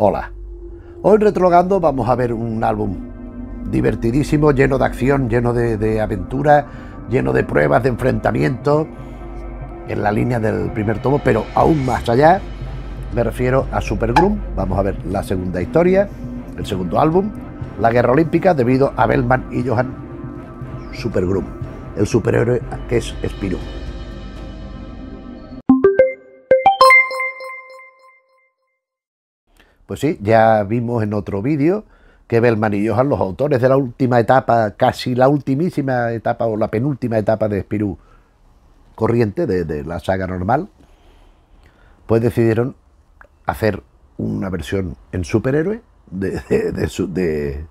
Hola. Hoy Retrologando vamos a ver un álbum divertidísimo, lleno de acción, lleno de, aventuras, lleno de pruebas, de enfrentamientos, en la línea del primer tomo, pero aún más allá. Me refiero a Supergroom, Vamos a ver la segunda historia, el segundo álbum, la guerra olímpica, debido a Bellman y Johan Supergroom, el superhéroe que es Spirou. Pues sí, ya vimos en otro vídeo que Belman y Johan, los autores de la última etapa, casi la ultimísima etapa o la penúltima etapa de Espirú corriente, de, la saga normal, pues decidieron hacer una versión en superhéroe de, de,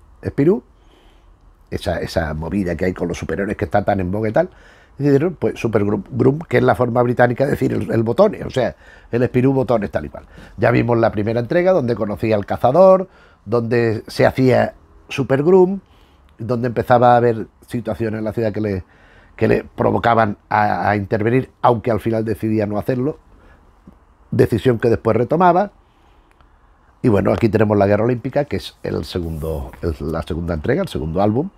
esa, esa movida que hay con los superhéroes que está tan en boga y tal, decidieron pues super Groom que es la forma británica de decir el, botón o sea, el botón botones tal y cual. Ya vimos la primera entrega donde conocía al cazador, donde se hacía Super Groom, donde empezaba a haber situaciones en la ciudad que le, le provocaban a, a intervenir, aunque al final decidía no hacerlo, decisión que después retomaba. Y bueno, aquí tenemos la Guerra Olímpica, que es el segundo, la segunda entrega, el segundo álbum,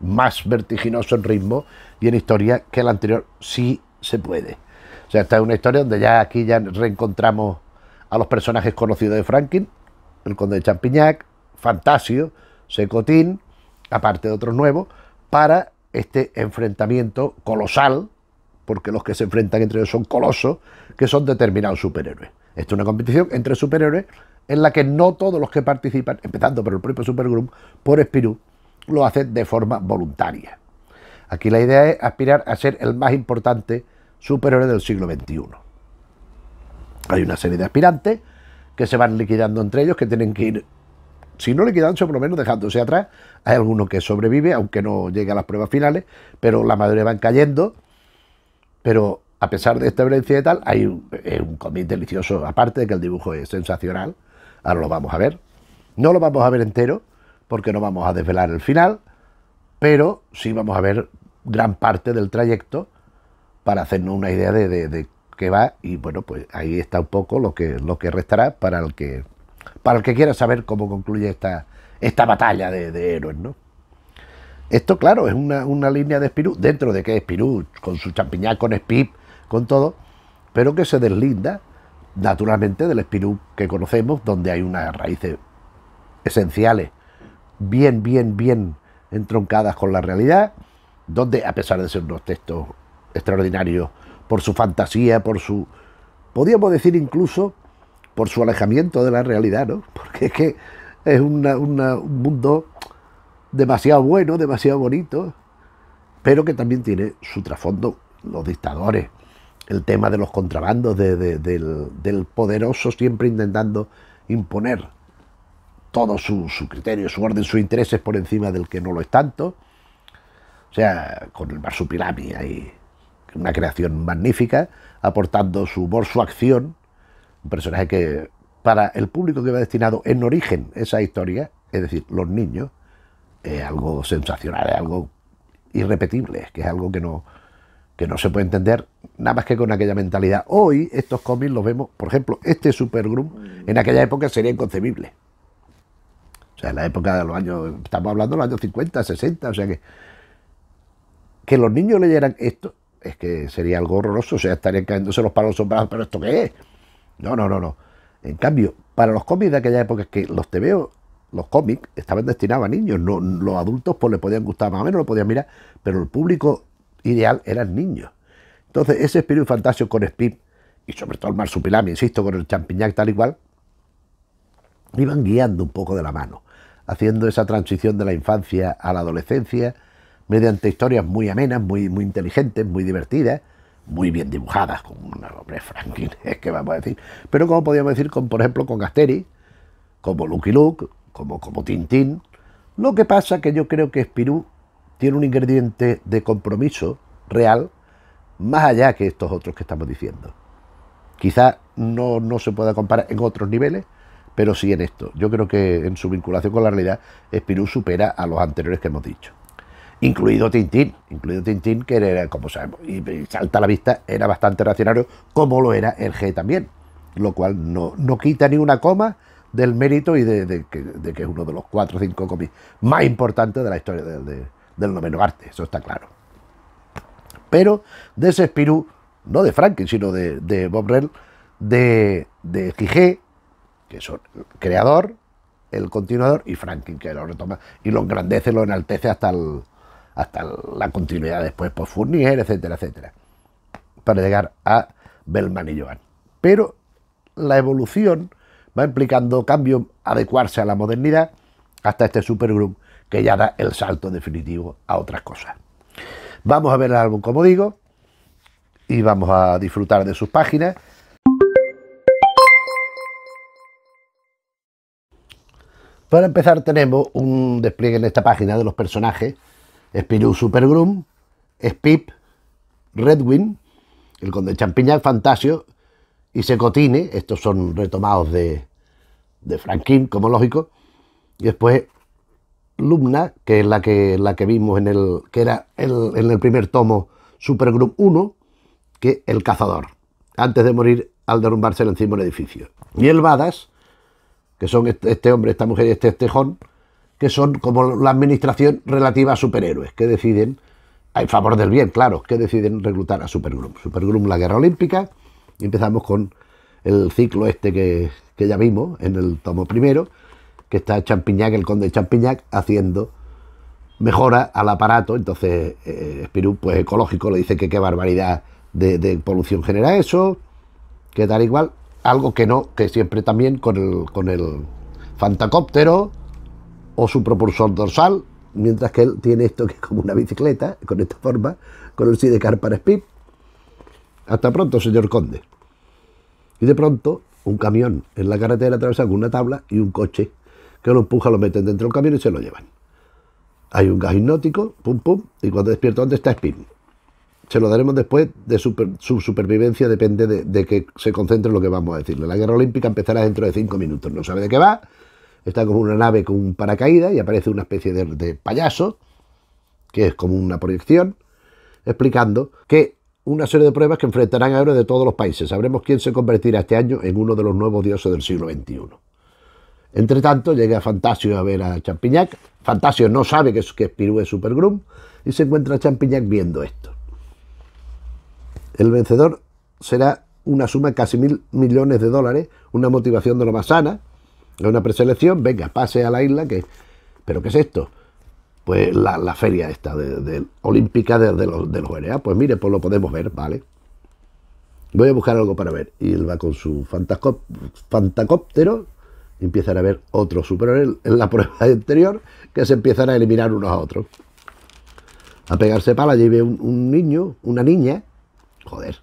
más vertiginoso en ritmo y en historia que el anterior, sí se puede. O sea, esta es una historia donde ya aquí ya reencontramos a los personajes conocidos de Franklin, el conde de Champiñac, Fantasio, Secotín, aparte de otros nuevos, para este enfrentamiento colosal, porque los que se enfrentan entre ellos son colosos, que son determinados superhéroes. Esta es una competición entre superhéroes en la que no todos los que participan, empezando por el propio Supergroup, por Spirou, lo hacen de forma voluntaria. Aquí la idea es aspirar a ser el más importante superhéroe del siglo XXI. Hay una serie de aspirantes que se van liquidando entre ellos, que tienen que ir, si no liquidándose, por lo menos dejándose atrás. Hay alguno que sobrevive, aunque no llegue a las pruebas finales, pero la mayoría van cayendo. Pero a pesar de esta violencia y tal, hay un, un delicioso, aparte de que el dibujo es sensacional. Ahora lo vamos a ver. No lo vamos a ver entero, porque no vamos a desvelar el final, pero sí vamos a ver gran parte del trayecto para hacernos una idea de, qué va y bueno, pues ahí está un poco lo que, lo que restará para el que, para el que quiera saber cómo concluye esta, esta batalla de, héroes, ¿no? Esto, claro, es una, línea de Spirou, dentro de que es con su champiñá, con Spip, con todo, pero que se deslinda naturalmente del Spirou que conocemos, donde hay unas raíces esenciales bien, bien, bien entroncadas con la realidad, donde a pesar de ser unos textos extraordinarios por su fantasía, por su, podríamos decir incluso, por su alejamiento de la realidad, ¿no? Porque es que es un mundo demasiado bueno, demasiado bonito, pero que también tiene su trasfondo, los dictadores, el tema de los contrabandos, del, del poderoso siempre intentando imponer todo su, criterio, su orden, sus intereses por encima del que no lo es tanto. O sea, con el marsupilami ahí, una creación magnífica, aportando su humor, su acción. Un personaje que, para el público que va destinado en origen esa historia, es decir, los niños, es algo sensacional, es algo irrepetible, que es algo que no, que no se puede entender nada más que con aquella mentalidad. Hoy estos cómics los vemos, por ejemplo, este Supergroom en aquella época sería inconcebible. O sea, en la época de los años, estamos hablando de los años 50, 60, o sea que que los niños leyeran esto es que sería algo horroroso, o sea, estarían cayéndose los palos sombrados, pero ¿esto qué es? No, no, no, no. En cambio, para los cómics de aquella época es que los TVO, los cómics, estaban destinados a niños, no, los adultos pues les podían gustar más o menos, lo podían mirar, pero el público ideal eran niños. Entonces, ese espíritu fantástico con Spip, y sobre todo el marsupilami, insisto, con el champiñac tal y cual, iban guiando un poco de la mano haciendo esa transición de la infancia a la adolescencia mediante historias muy amenas, muy, muy inteligentes, muy divertidas, muy bien dibujadas, con una nombre Franklin, es que vamos a decir, pero como podríamos decir, con, por ejemplo, con Asterix, como Lucky Luke, como, como Tintín. Lo que pasa que yo creo que Spirú tiene un ingrediente de compromiso real más allá que estos otros que estamos diciendo. Quizás no se pueda comparar en otros niveles, pero sí en esto. Yo creo que en su vinculación con la realidad, Spirou supera a los anteriores que hemos dicho. Incluido Tintín, incluido Tintín, que era, como sabemos, y, salta a la vista, era bastante racionario, como lo era el G también. Lo cual no, quita ni una coma del mérito y de, que es uno de los cuatro o cinco cómics más importantes de la historia del noveno arte, eso está claro. Pero de ese Spirou, no de Franklin, sino de, Bob Rell, de, de que son creador, el continuador y Franklin, que lo retoma y lo engrandece, lo enaltece hasta, hasta la continuidad después, por Furnier, Fournier, etcétera, etcétera, para llegar a Bellman y Joan. Pero la evolución va implicando cambios, adecuarse a la modernidad, hasta este supergroup que ya da el salto definitivo a otras cosas. Vamos a ver el álbum, como digo, y vamos a disfrutar de sus páginas. Para empezar tenemos un despliegue en esta página de los personajes. Spirou Supergroom, Spip, Redwin, el Conde del Fantasio y Secotine. Estos son retomados de, de Franklin, como lógico. Y después Lumna, que es la que, la que vimos en el, que era el, en el primer tomo Supergroom 1, que El Cazador, antes de morir al derrumbarse encima del edificio. Y el Badas, que son este, hombre, esta mujer y este tejón que son como la administración relativa a superhéroes, que deciden, en favor del bien, claro, que deciden reclutar a Supergroom. Supergroom, la guerra olímpica, y empezamos con el ciclo este que, ya vimos en el tomo primero, que está Champiñac, el conde de Champiñac, haciendo mejora al aparato. Entonces, eh, pues ecológico, le dice que qué barbaridad de, de, polución genera eso, que tal igual algo que no, que siempre también con el, fantacóptero o su propulsor dorsal, mientras que él tiene esto que es como una bicicleta, con esta forma, con el sidecar para speed. Hasta pronto, señor conde. Y de pronto, un camión en la carretera atraviesa con una tabla y un coche que lo empuja, lo meten dentro del camión y se lo llevan. Hay un gas hipnótico, pum pum, y cuando despierto, ¿dónde está Spin? se lo daremos después, de su supervivencia depende de, que se concentre en lo que vamos a decirle. La guerra olímpica empezará dentro de cinco minutos, no sabe de qué va, está como una nave con un paracaídas y aparece una especie de, payaso, que es como una proyección, explicando que una serie de pruebas que enfrentarán a héroes de todos los países. Sabremos quién se convertirá este año en uno de los nuevos dioses del siglo XXI. Entre tanto, llega Fantasio a ver a Champiñac. Fantasio no sabe que es, que es Supergrum y se encuentra Champiñac viendo esto. El vencedor será una suma de casi mil millones de dólares, una motivación de lo más sana, una preselección, venga, pase a la isla, que... ¿Pero qué es esto? Pues la, feria esta de, olímpica de, los, de e pues mire, pues lo podemos ver, ¿vale? Voy a buscar algo para ver. Y él va con su fantacóptero, empiezan a ver otro superhéroes en la prueba anterior, que se empiezan a eliminar unos a otros. A pegarse pala, Lleve ve un niño, una niña, joder.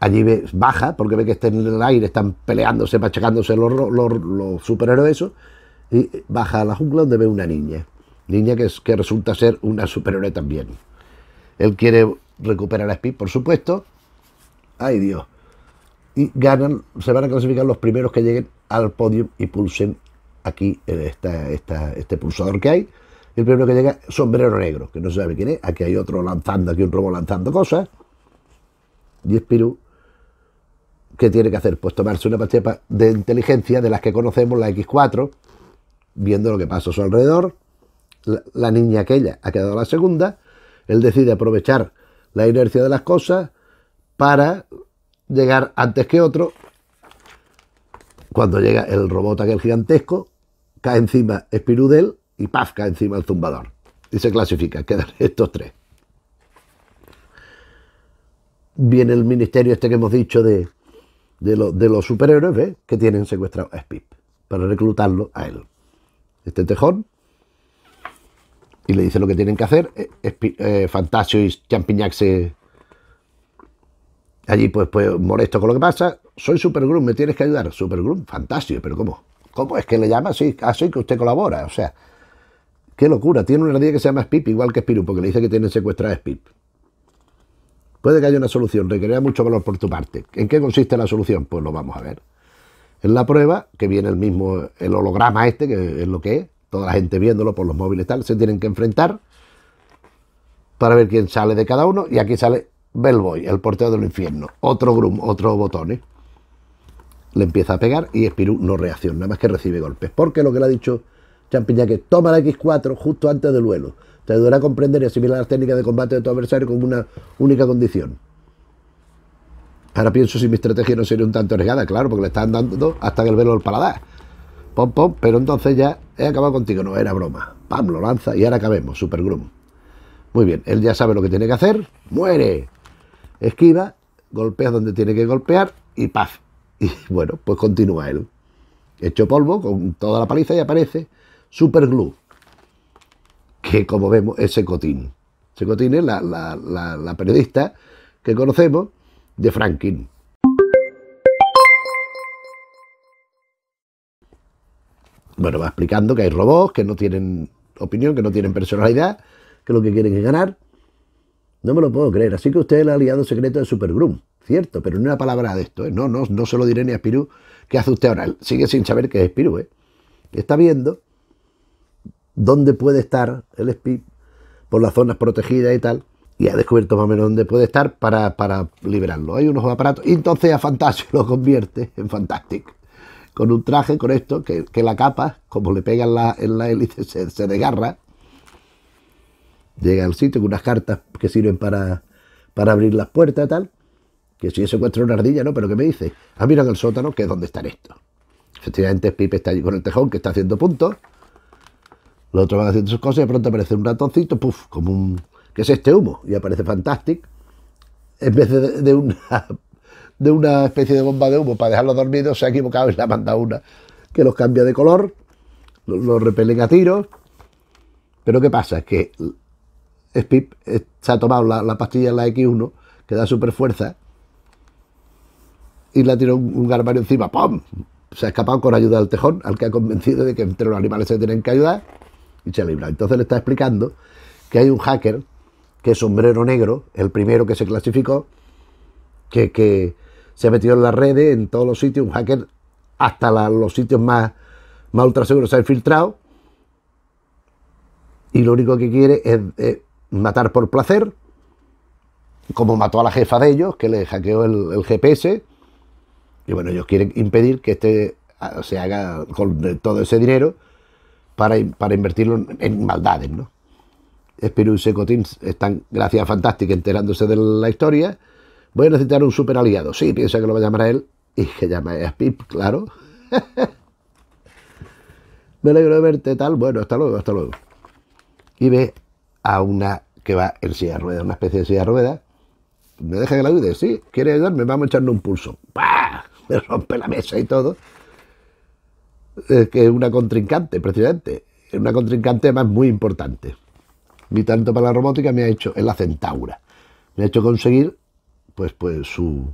Allí ve, baja porque ve que está en el aire, están peleándose, machacándose los, superhéroes esos, y baja a la jungla donde ve una niña. Niña que, que resulta ser una superhéroe también. Él quiere recuperar a Speed, por supuesto. ¡Ay Dios! Y ganan, se van a clasificar los primeros que lleguen al podio y pulsen aquí este pulsador que hay. El primero que llega, sombrero negro, que no se sabe quién es. Aquí hay otro lanzando, aquí un robo lanzando cosas y que ¿qué tiene que hacer? Pues tomarse una pastilla de inteligencia de las que conocemos, la X4, viendo lo que pasa a su alrededor. La, niña aquella ha quedado la segunda. Él decide aprovechar la inercia de las cosas para llegar antes que otro. Cuando llega el robot aquel gigantesco, cae encima espirú de él y ¡paf! cae encima el zumbador. Y se clasifica, quedan estos tres viene el ministerio este que hemos dicho de, de, los superhéroes, Que tienen secuestrado a Spip para reclutarlo a él. Este tejón. Y le dice lo que tienen que hacer. Eh, eh, Fantasio y Champignac Allí pues, pues molesto con lo que pasa. Soy Supergroom, me tienes que ayudar. Supergroom, Fantasio, pero ¿cómo? ¿Cómo es que le llama así? Así que usted colabora. O sea, qué locura. Tiene una día que se llama Spip, igual que Spiru, porque le dice que tienen secuestrado a Spip. Puede que haya una solución, requiere mucho valor por tu parte. ¿En qué consiste la solución? Pues lo vamos a ver. En la prueba, que viene el mismo, el holograma este, que es lo que es, toda la gente viéndolo por los móviles tal, se tienen que enfrentar para ver quién sale de cada uno. Y aquí sale Bellboy, el portero del infierno. Otro Grum, otro botones. ¿eh? Le empieza a pegar y Spirou no reacciona, nada más que recibe golpes. Porque lo que le ha dicho Champiña que toma la X4 justo antes del vuelo. Te ayudará a comprender y asimilar las técnicas de combate de tu adversario con una única condición. Ahora pienso si mi estrategia no sería un tanto arriesgada, claro, porque le están dando hasta que el velo al paladar. Pom, pom, pero entonces ya he acabado contigo. No, era broma. Pam, lo lanza y ahora acabemos. Super groom. Muy bien, él ya sabe lo que tiene que hacer. ¡Muere! Esquiva, golpea donde tiene que golpear y paz. Y bueno, pues continúa él. Hecho polvo con toda la paliza y aparece superglue, que como vemos es Secotín. Secotín es la, periodista que conocemos de Franklin. Bueno, va explicando que hay robots que no tienen opinión, que no tienen personalidad, que lo que quieren es ganar. No me lo puedo creer. Así que usted es el aliado secreto de Supergroom. Cierto, pero ni una palabra de esto. ¿eh? No, no, no se lo diré ni a Spirou. ¿Qué hace usted ahora? Sigue sin saber que es Spirou. ¿eh? Está viendo dónde puede estar el Spip, por las zonas protegidas y tal, y ha descubierto más o menos dónde puede estar para, liberarlo. Hay unos aparatos, y entonces a Fantasio lo convierte en Fantastic, con un traje, con esto, que, la capa, como le pega en la, hélice, se, se desgarra. Llega al sitio con unas cartas que sirven para, abrir las puertas y tal. Que si yo secuestro una ardilla, no, pero que me dice? Ah, mira en el sótano, que es donde están esto. Efectivamente, Spip está allí con el tejón, que está haciendo puntos. Los otros van haciendo sus cosas y de pronto aparece un ratoncito, puff, como un. ¿Qué es este humo? Y aparece Fantastic. En vez de, una de una especie de bomba de humo para dejarlo dormido, se ha equivocado y le ha mandado una que los cambia de color, los, repele repelen a tiros. Pero ¿qué pasa? Es Que Spip se ha tomado la, pastilla en la X1, que da super fuerza, y le ha tirado un, garbario encima, ¡pum! Se ha escapado con ayuda del tejón, al que ha convencido de que entre los animales se tienen que ayudar. Entonces le está explicando que hay un hacker que es sombrero negro, el primero que se clasificó, que, se ha metido en las redes, en todos los sitios, un hacker hasta los sitios más, ultra ultraseguros se ha infiltrado y lo único que quiere es, matar por placer, como mató a la jefa de ellos, que le hackeó el, el GPS, y bueno, ellos quieren impedir que este ah, se haga con todo ese dinero, para, para invertirlo en, maldades, ¿no? Espiru y Secotín están, gracias a Fantástica, enterándose de la historia. Voy a necesitar un super aliado. Sí, piensa que lo va a llamar a él y que llama a Pip, claro. Me alegro de verte, tal. Bueno, hasta luego, hasta luego. Y ve a una que va en silla de una especie de silla de ruedas. Me deja que la ayude, sí, quiere ayudarme, vamos a echarle un pulso. ¡Pah! Me rompe la mesa y todo. Es eh, que es una contrincante, precisamente. Es una contrincante más muy importante. Mi tanto para la robótica me ha hecho, es la centaura, me ha hecho conseguir pues, pues su,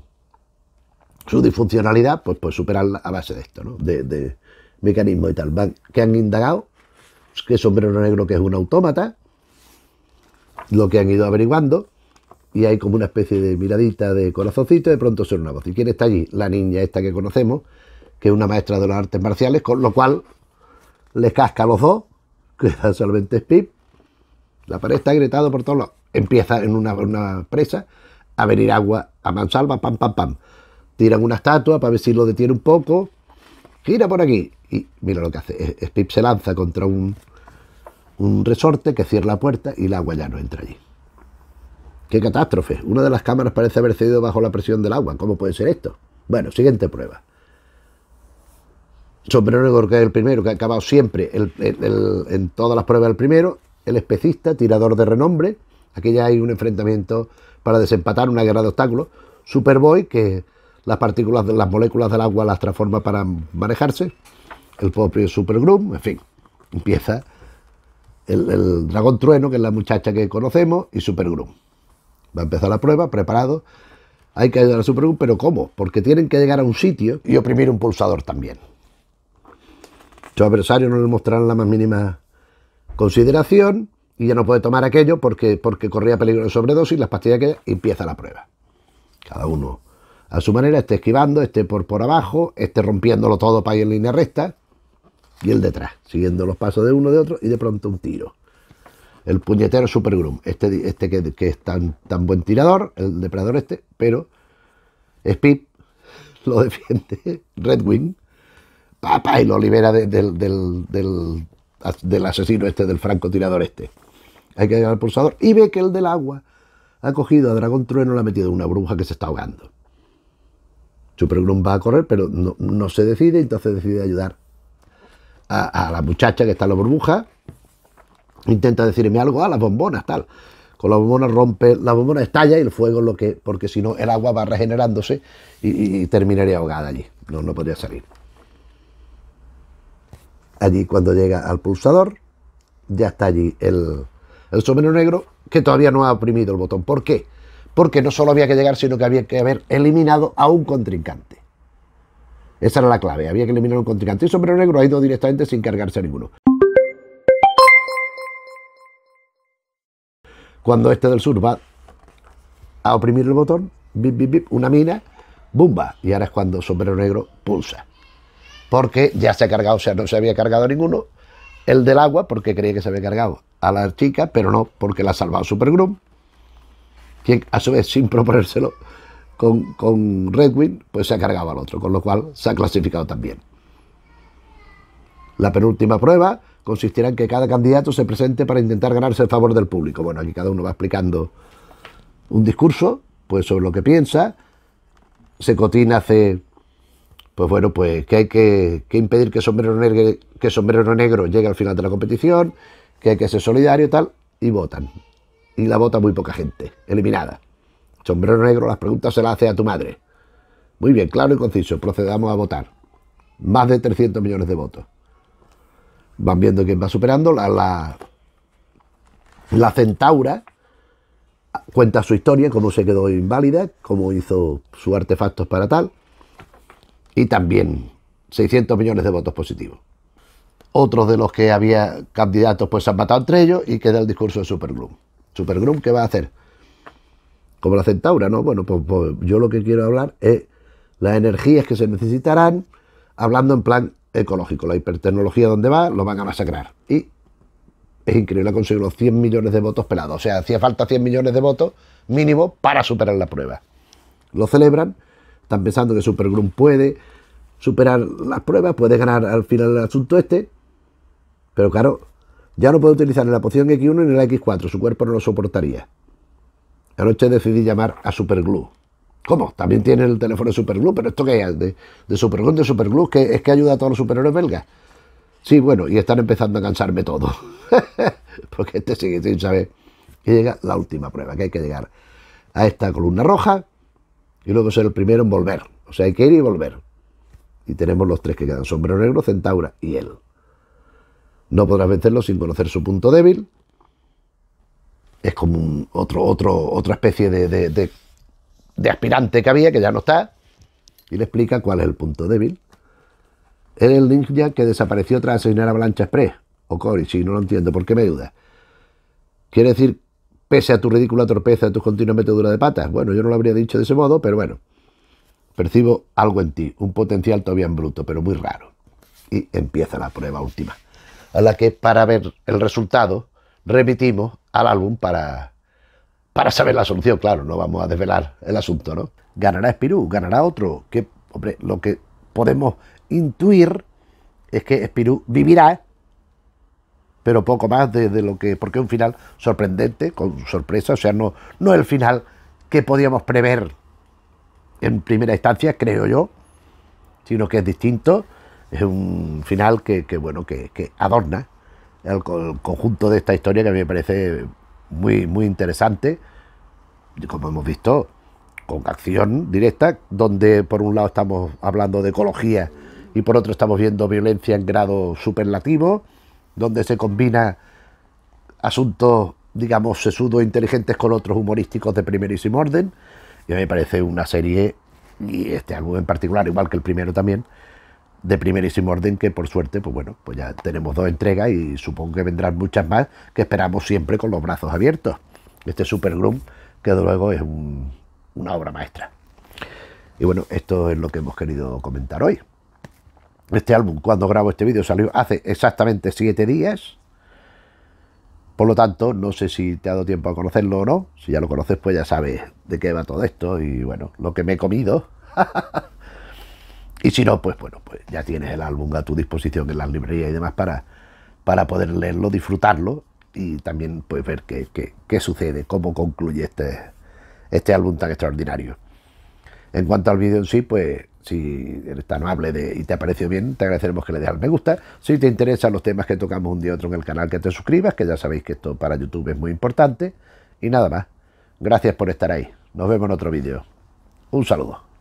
disfuncionalidad, pues, pues superarla a base de esto, ¿no? de, de y tal. ¿Qué que han indagado pues, que Sombrero Negro que es un autómata, lo que han ido averiguando, y hay como una especie de miradita de corazoncito, de pronto suena una voz. ¿Y quién está allí? La niña esta que conocemos, que es una maestra de las artes marciales, con lo cual le casca a los dos, queda solamente Spip. La pared está agrietada por todos lados. Empieza en una, presa a venir agua a mansalva, pam, pam, pam. Tiran una estatua para ver si lo detiene un poco. Gira por aquí. Y mira lo que hace. Spip se lanza contra un, un resorte que cierra la puerta y el agua ya no entra allí. ¡Qué catástrofe! Una de las cámaras parece haber cedido bajo la presión del agua. ¿Cómo puede ser esto? Bueno, siguiente prueba. Sombrero negro que es el primero, que ha acabado siempre en todas las pruebas el primero, el especista, tirador de renombre, aquí ya hay un enfrentamiento para desempatar una guerra de obstáculos, Superboy, que las partículas, las moléculas del agua las transforma para manejarse, el propio Supergroom, en fin, empieza el, dragón trueno, que es la muchacha que conocemos, y Supergroom. Va a empezar la prueba, preparado. Hay que ayudar a Supergroom, pero ¿cómo? Porque tienen que llegar a un sitio y oprimir un pulsador también. Su adversario no le mostraron la más mínima consideración y ya no puede tomar aquello porque, porque corría peligro de sobredosis, las pastillas que empieza la prueba. Cada uno a su manera, este esquivando, este por, por abajo, este rompiéndolo todo para ir en línea recta y el detrás, siguiendo los pasos de uno de otro y de pronto un tiro. El puñetero supergroom este, este que, es tan, tan buen tirador, el depredador este, pero spip lo defiende, Red Wing, y lo libera del, asesino este, del francotirador este. Hay que llegar al pulsador y ve que el del agua ha cogido a Dragón Trueno, la ha metido en una bruja que se está ahogando. Supergrum va a correr, pero no, se decide, entonces decide ayudar a, la muchacha que está en la burbuja. Intenta decirme algo a ah, las bombonas, tal. Con la bombona rompe, la bombona estalla y el fuego es lo que. porque si no el agua va regenerándose y, terminaría ahogada allí. No, no podría salir allí cuando llega al pulsador, ya está allí el, sombrero negro que todavía no ha oprimido el botón. ¿Por qué? Porque no solo había que llegar, sino que había que haber eliminado a un contrincante. Esa era la clave, había que eliminar a un contrincante. Y sombrero negro ha ido directamente sin cargarse a ninguno. Cuando este del sur va a oprimir el botón, una mina, ¡bumba! Y ahora es cuando sombrero negro pulsa porque ya se ha cargado, o sea, no se había cargado ninguno. El del agua, porque creía que se había cargado a la chica, pero no, porque la ha salvado Supergroom, quien a su vez, sin proponérselo, con, con Redwin, pues se ha cargado al otro, con lo cual se ha clasificado también. La penúltima prueba consistirá en que cada candidato se presente para intentar ganarse el favor del público. Bueno, aquí cada uno va explicando un discurso, pues sobre lo que piensa. se cotina, hace pues bueno, pues que hay que, impedir que sombrero, negro, llegue al final de la competición, que hay que ser solidario y tal, y votan. Y la vota muy poca gente, eliminada. Sombrero Negro, las preguntas se las hace a tu madre. Muy bien, claro y conciso, procedamos a votar. Más de 300 millones de votos. Van viendo quién va superando. La, la, la centaura cuenta su historia, cómo se quedó inválida, cómo hizo sus artefactos para tal y también 600 millones de votos positivos. Otros de los que había candidatos pues se han matado entre ellos y queda el discurso de Supergloom. Supergloom ¿qué va a hacer? Como la centaura, ¿no? Bueno, pues, pues, yo lo que quiero hablar es las energías que se necesitarán, hablando en plan ecológico. La hipertecnología donde va, lo van a masacrar. Y es increíble, ha conseguido los 100 millones de votos pelados. O sea, hacía falta 100 millones de votos mínimo para superar la prueba. Lo celebran están pensando que Superglum puede superar las pruebas, puede ganar al final el asunto este, pero claro, ya no puede utilizar ni la poción X1 ni la X4, su cuerpo no lo soportaría. Anoche decidí llamar a Superglue. ¿Cómo? También tiene el teléfono de Superglue, pero ¿esto que es? De, de de Superglue, que es que ayuda a todos los superhéroes belgas. Sí, bueno, y están empezando a cansarme todo. Porque este sigue sin saber. Y llega la última prueba, que hay que llegar a esta columna roja y luego ser el primero en volver. O sea, hay que ir y volver. Y tenemos los tres que quedan, Sombrero Negro, Centaura y él. No podrás vencerlo sin conocer su punto débil. Es como un otro, otro, otra especie de, aspirante que había, que ya no está. Y le explica cuál es el punto débil. Es el ninja que desapareció tras asesinar a Blanche Express. O Corey, si no lo entiendo, ¿por qué me ayuda? Quiere decir pese a tu ridícula torpeza y tus continuas meteduras de patas. Bueno, yo no lo habría dicho de ese modo, pero bueno, percibo algo en ti, un potencial todavía en bruto, pero muy raro. Y empieza la prueba última, a la que para ver el resultado remitimos al álbum para, para saber la solución, claro, no vamos a desvelar el asunto, ¿no? ¿Ganará espirú ¿Ganará otro? Que, hombre, lo que podemos intuir es que Espirú vivirá pero poco más de, lo que, porque es un final sorprendente, con sorpresa, o sea, no, no el final que podíamos prever en primera instancia, creo yo, sino que es distinto, es un final que, bueno, que, adorna el, conjunto de esta historia que me parece muy, muy interesante, como hemos visto, con acción directa, donde por un lado estamos hablando de ecología y por otro estamos viendo violencia en grado superlativo, donde se combina asuntos, digamos, sesudos e inteligentes con otros humorísticos de primerísimo orden. Y a mí me parece una serie, y este álbum en particular, igual que el primero también, de primerísimo orden, que por suerte, pues bueno, pues ya tenemos dos entregas y supongo que vendrán muchas más, que esperamos siempre con los brazos abiertos. Este Supergroom, que de luego es una obra maestra. Y bueno, esto es lo que hemos querido comentar hoy. Este álbum, cuando grabo este vídeo, salió hace exactamente siete días. Por lo tanto, no sé si te ha dado tiempo a conocerlo o no. Si ya lo conoces, pues ya sabes de qué va todo esto y bueno, lo que me he comido. y si no, pues bueno, pues ya tienes el álbum a tu disposición en las librerías y demás para, para poder leerlo, disfrutarlo y también puedes ver qué, qué, sucede, cómo concluye este, este álbum tan extraordinario. En cuanto al vídeo en sí, pues si eres tan amable de, y te ha parecido bien, te agradeceremos que le dejes al me gusta. Si te interesan los temas que tocamos un día otro en el canal, que te suscribas, que ya sabéis que esto para YouTube es muy importante. Y nada más. Gracias por estar ahí. Nos vemos en otro vídeo. Un saludo.